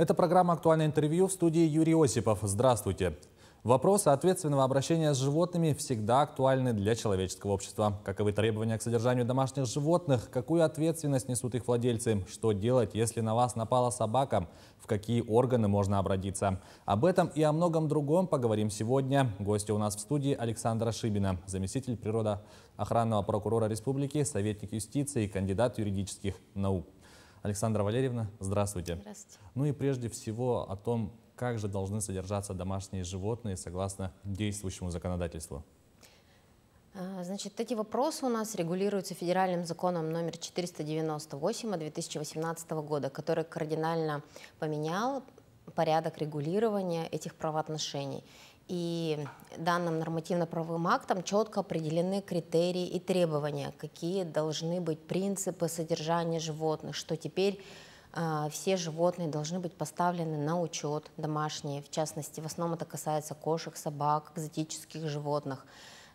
Это программа «Актуальное интервью» в студии Юрий Осипов. Здравствуйте. Вопросы ответственного обращения с животными всегда актуальны для человеческого общества. Каковы требования к содержанию домашних животных? Какую ответственность несут их владельцы? Что делать, если на вас напала собака? В какие органы можно обратиться? Об этом и о многом другом поговорим сегодня. Гости у нас в студии Александра Шибина, заместитель природоохранного прокурора республики, советник юстиции, кандидат юридических наук. Александра Валерьевна, здравствуйте. Здравствуйте. Ну и прежде всего о том, как же должны содержаться домашние животные согласно действующему законодательству. А, значит, эти вопросы у нас регулируются федеральным законом номер 498 от 2018 года, который кардинально поменял порядок регулирования этих правоотношений. И данным нормативно-правовым актом четко определены критерии и требования, какие должны быть принципы содержания животных, что теперь а, все животные должны быть поставлены на учет домашние, в частности, в основном это касается кошек, собак, экзотических животных.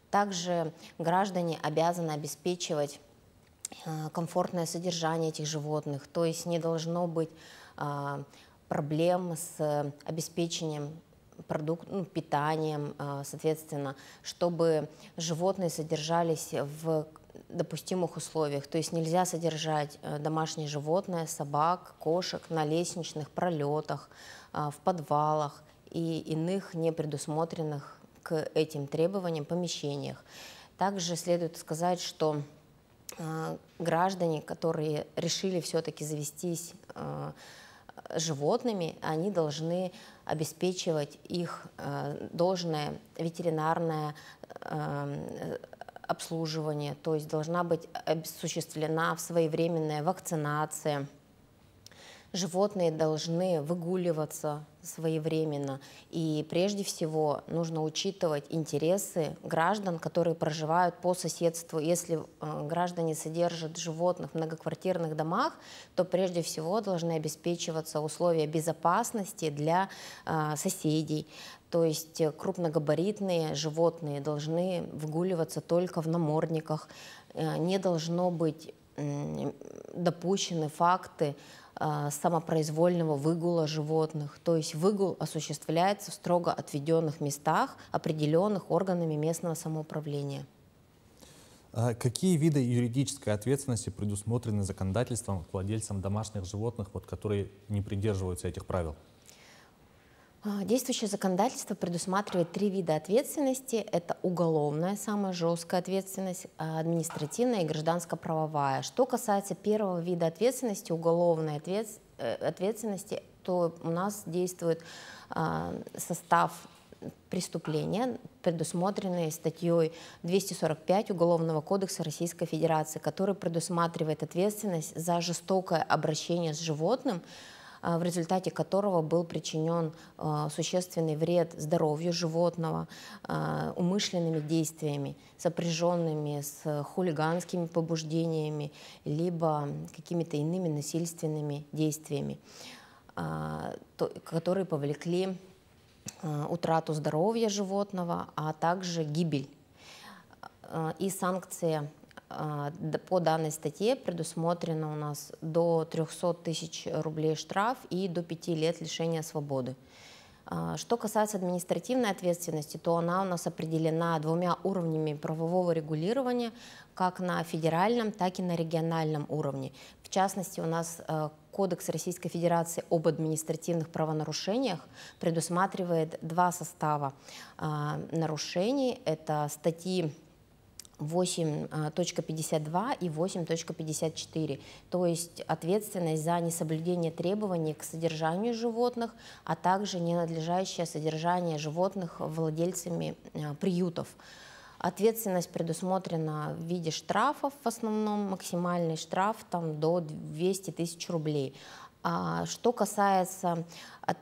Также граждане обязаны обеспечивать а, комфортное содержание этих животных, то есть не должно быть а, проблем с э, обеспечением продукт, ну, питанием, э, соответственно, чтобы животные содержались в допустимых условиях. То есть нельзя содержать э, домашнее животное, собак, кошек на лестничных пролетах, в подвалах и иных не предусмотренных к этим требованиям помещениях. Также следует сказать, что граждане, которые решили все-таки завестись животными, они должны обеспечивать их э, должное ветеринарное э, обслуживание, то есть должна быть осуществлена своевременная вакцинация – животные должны выгуливаться своевременно. И прежде всего нужно учитывать интересы граждан, которые проживают по соседству. Если э, граждане содержат животных в многоквартирных домах, то прежде всего должны обеспечиваться условия безопасности для э, соседей. То есть э, крупногабаритные животные должны выгуливаться только в намордниках. Не должно быть допущены факты а, самопроизвольного выгула животных. То есть выгул осуществляется в строго отведенных местах, определенных органами местного самоуправления. А какие виды юридической ответственности предусмотрены законодательством к владельцам домашних животных, вот, которые не придерживаются этих правил? А, действующее законодательство предусматривает три вида ответственности. Это уголовная, самая жесткая ответственность, а, административная и гражданско-правовая. Что касается первого вида ответственности, уголовной э, ответственности, то у нас действует а, состав преступления, предусмотренные статьей 245 Уголовного кодекса Российской Федерации, который предусматривает ответственность за жестокое обращение с животным, а, в результате которого был причинен а, существенный вред здоровью животного а, умышленными действиями, сопряженными с хулиганскими побуждениями, либо какими-то иными насильственными действиями, которые повлекли утрату здоровья животного, а также гибель. И санкции а, по данной статье предусмотрено у нас до 300 тысяч рублей штраф и до 5 лет лишения свободы. А, что касается административной ответственности, то она у нас определена двумя уровнями правового регулирования, как на федеральном, так и на региональном уровне. В частности, у нас э, Кодекс Российской Федерации об административных правонарушениях предусматривает два состава а, нарушений. Это статьи 8.52 а, и 8.54, то есть ответственность за несоблюдение требований к содержанию животных, а также ненадлежащее содержание животных владельцами а, приютов. Ответственность предусмотрена в виде штрафов в основном, максимальный штраф там до 200 тысяч рублей. А, что касается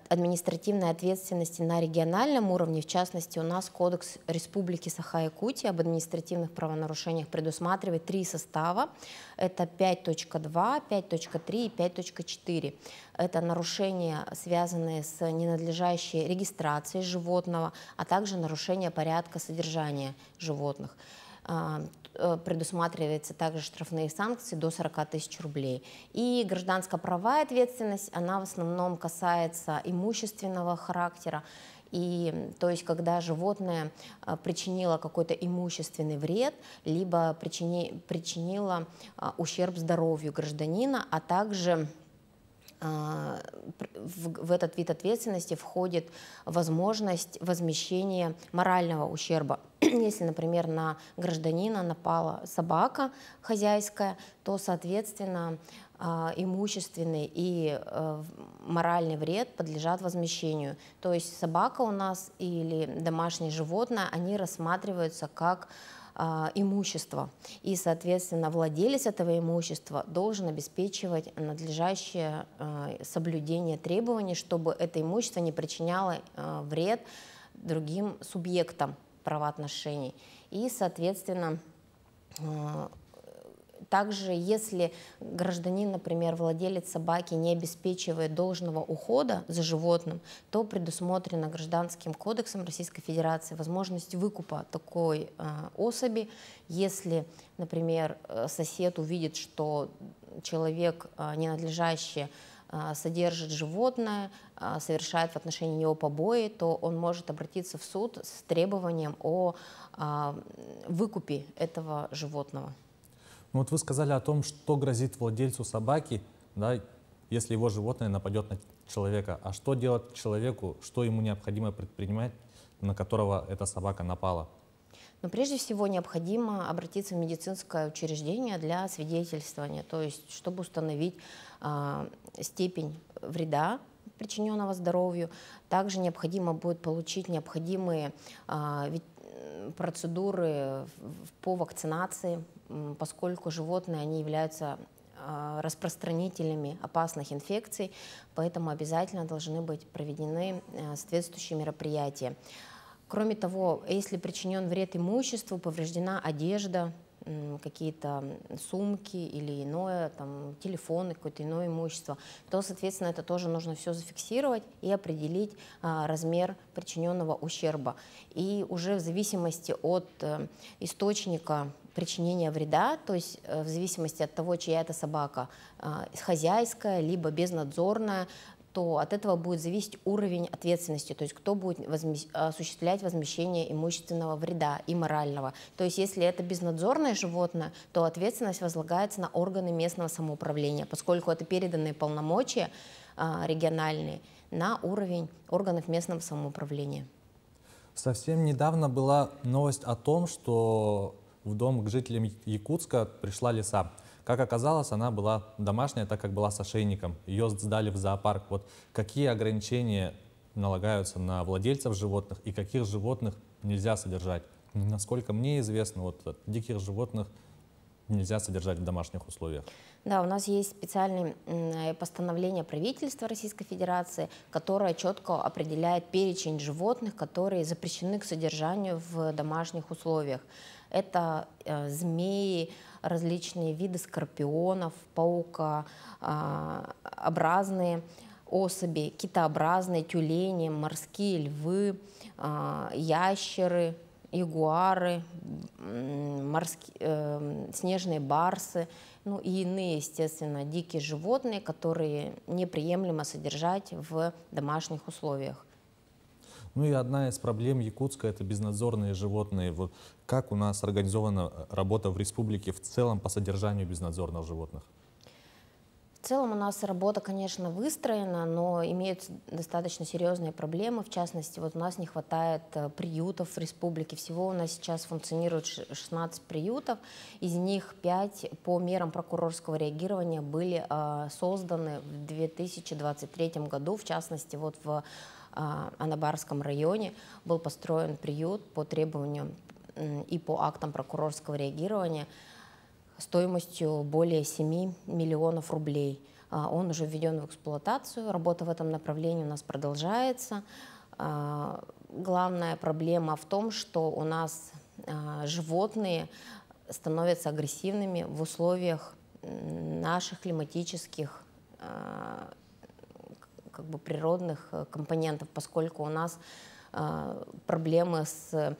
административной ответственности на региональном уровне, в частности, у нас Кодекс Республики Саха-Якутия об административных правонарушениях предусматривает три состава. Это 5.2, 5.3 и 5.4. Это нарушения, связанные с ненадлежащей регистрацией животного, а также нарушение порядка содержания животных. А, э, предусматривается также штрафные санкции до 40 тысяч рублей. И гражданская правая ответственность, она в основном касается имущественного характера. И, то есть, когда животное а, причинило какой-то имущественный вред, либо причини, причинило а, ущерб здоровью гражданина, а также а, в этот вид ответственности входит возможность возмещения морального ущерба. Если, например, на гражданина напала собака хозяйская, то, соответственно, а, имущественный и э, моральный вред подлежат возмещению. То есть собака у нас или домашнее животное, они рассматриваются как а, имущество. И, соответственно, владелец этого имущества должен обеспечивать надлежащее а, соблюдение требований, чтобы это имущество не причиняло а, вред другим субъектам правоотношений. И, соответственно, а, также, если гражданин, например, владелец собаки не обеспечивает должного ухода за животным, то предусмотрено Гражданским кодексом Российской Федерации возможность выкупа такой э, особи, если, например, э, сосед увидит, что человек э, а, ненадлежащий а, содержит животное, совершает в отношении него побои, то он может обратиться в суд с требованием о выкупе этого животного. Ну вот вы сказали о том, что грозит владельцу собаки, да, если его животное нападет на человека. А что делать человеку, что ему необходимо предпринимать, на которого эта собака напала? Но ну, прежде всего необходимо обратиться в медицинское учреждение для свидетельствования, то есть чтобы установить э, степень вреда причиненного здоровью. Также необходимо будет получить необходимые э, процедуры по вакцинации поскольку животные они являются а, распространителями опасных инфекций, поэтому обязательно должны быть проведены а, соответствующие мероприятия. Кроме того, если причинен вред имуществу, повреждена одежда, какие-то сумки или иное, там, телефоны, какое-то иное имущество, то, соответственно, это тоже нужно все зафиксировать и определить а, размер причиненного ущерба. И уже в зависимости от э, источника причинения вреда, то есть э, в зависимости от того, чья это собака, а, хозяйская, либо безнадзорная, то от этого будет зависеть уровень ответственности, то есть кто будет возмещ... осуществлять возмещение имущественного вреда и морального. То есть если это безнадзорное животное, то ответственность возлагается на органы местного самоуправления, поскольку это переданные полномочия а, региональные на уровень органов местного самоуправления. Совсем недавно была новость о том, что в дом к жителям Якутска пришла лиса. Как оказалось, она была домашняя, так как была с ошейником. Ее сдали в зоопарк. Вот какие ограничения налагаются на владельцев животных и каких животных нельзя содержать? Насколько мне известно, вот э, диких животных – нельзя содержать в домашних условиях. Да, у нас есть специальное постановление правительства Российской Федерации, которое четко определяет перечень животных, которые запрещены к содержанию в домашних условиях. Это э, змеи, различные виды скорпионов, паукообразные. А, э, особи, китообразные, тюлени, морские львы, а, ящеры, ягуары, морские, э, эм, снежные барсы, ну и иные, естественно, дикие животные, которые неприемлемо содержать в домашних условиях. Ну и одна из проблем Якутска – это безнадзорные животные. Вот как у нас организована э, работа в республике в целом по содержанию безнадзорных животных? В целом у нас работа, конечно, выстроена, но имеются достаточно серьезные проблемы. В частности, вот у нас не хватает э, приютов в республике. Всего у нас сейчас функционирует 16 приютов. Из них 5 по мерам прокурорского реагирования были э, созданы в 2023 году. В частности, вот в э, Анабарском районе был построен приют по требованию и по актам прокурорского реагирования – стоимостью более 7 миллионов рублей. А, он уже введен в эксплуатацию, работа в этом направлении у нас продолжается. А, главная проблема в том, что у нас а, животные становятся агрессивными в условиях наших климатических как бы природных э, компонентов, поскольку у нас проблемы с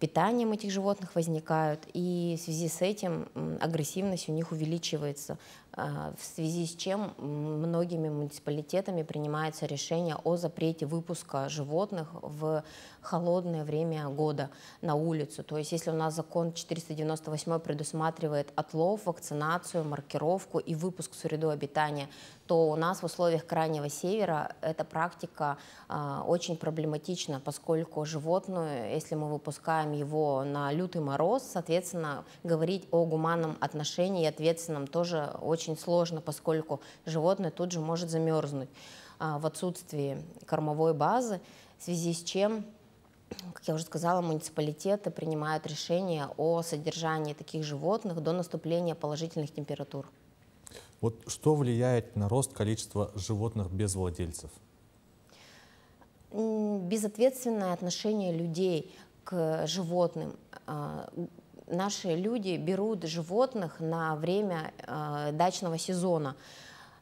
питанием этих животных возникают, и в связи с этим агрессивность у них увеличивается, а, в связи с чем многими муниципалитетами принимается решение о запрете выпуска животных в холодное время года на улицу. То есть если у нас закон 498 предусматривает отлов, вакцинацию, маркировку и выпуск в среду обитания, что у нас в условиях Крайнего Севера эта практика э, очень проблематична, поскольку животное, если мы выпускаем его на лютый мороз, соответственно, говорить о гуманном отношении и ответственном тоже очень сложно, поскольку животное тут же может замерзнуть э, в отсутствии кормовой базы, в связи с чем как я уже сказала, муниципалитеты принимают решения о содержании таких животных до наступления положительных температур. Вот что влияет на рост количества животных без владельцев? Безответственное отношение людей к животным. А, наши люди берут животных на время а, дачного сезона.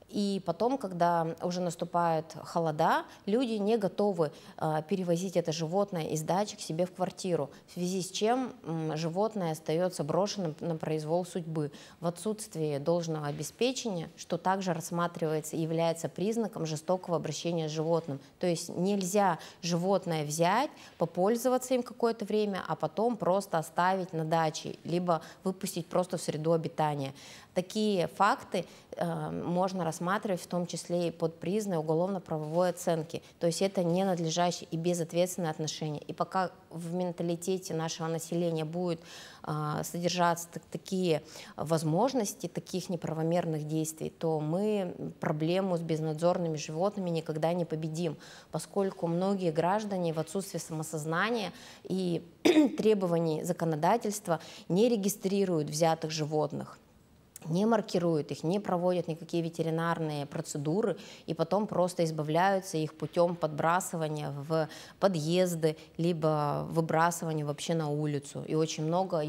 И потом, когда уже наступают холода, люди не готовы э, перевозить это животное из дачи к себе в квартиру, в связи с чем э, животное остается брошенным на произвол судьбы. В отсутствии должного обеспечения, что также рассматривается и является признаком жестокого обращения с животным. То есть нельзя животное взять, попользоваться им какое-то время, а потом просто оставить на даче, либо выпустить просто в среду обитания. Такие факты э, можно рассматривать в том числе и под призной уголовно-правовой оценки. То есть это ненадлежащее и безответственное отношение. И пока в менталитете нашего населения будут э, содержаться так, такие возможности таких неправомерных действий, то мы проблему с безнадзорными животными никогда не победим, поскольку многие граждане в отсутствии самосознания и требований законодательства не регистрируют взятых животных не маркируют их, не проводят никакие ветеринарные процедуры и потом просто избавляются их путем подбрасывания в подъезды, либо выбрасывания вообще на улицу. И очень много э,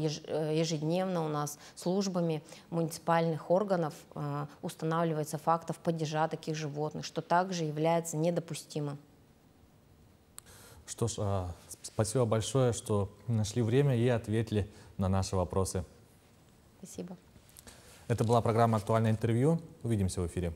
ежедневно у нас службами муниципальных органов э, устанавливается фактов падежа таких животных, что также является недопустимым. Что ж, а, спасибо большое, что нашли время и ответили на наши вопросы. Спасибо. Это была программа «Актуальное интервью». Увидимся в эфире.